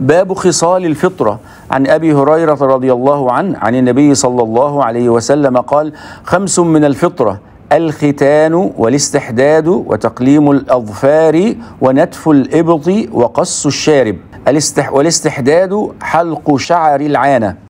باب خصال الفطرة عن أبي هريرة رضي الله عنه عن النبي صلى الله عليه وسلم قال خمس من الفطرة الختان والاستحداد وتقليم الأظفار ونتف الإبط وقص الشارب والاستحداد حلق شعر العانة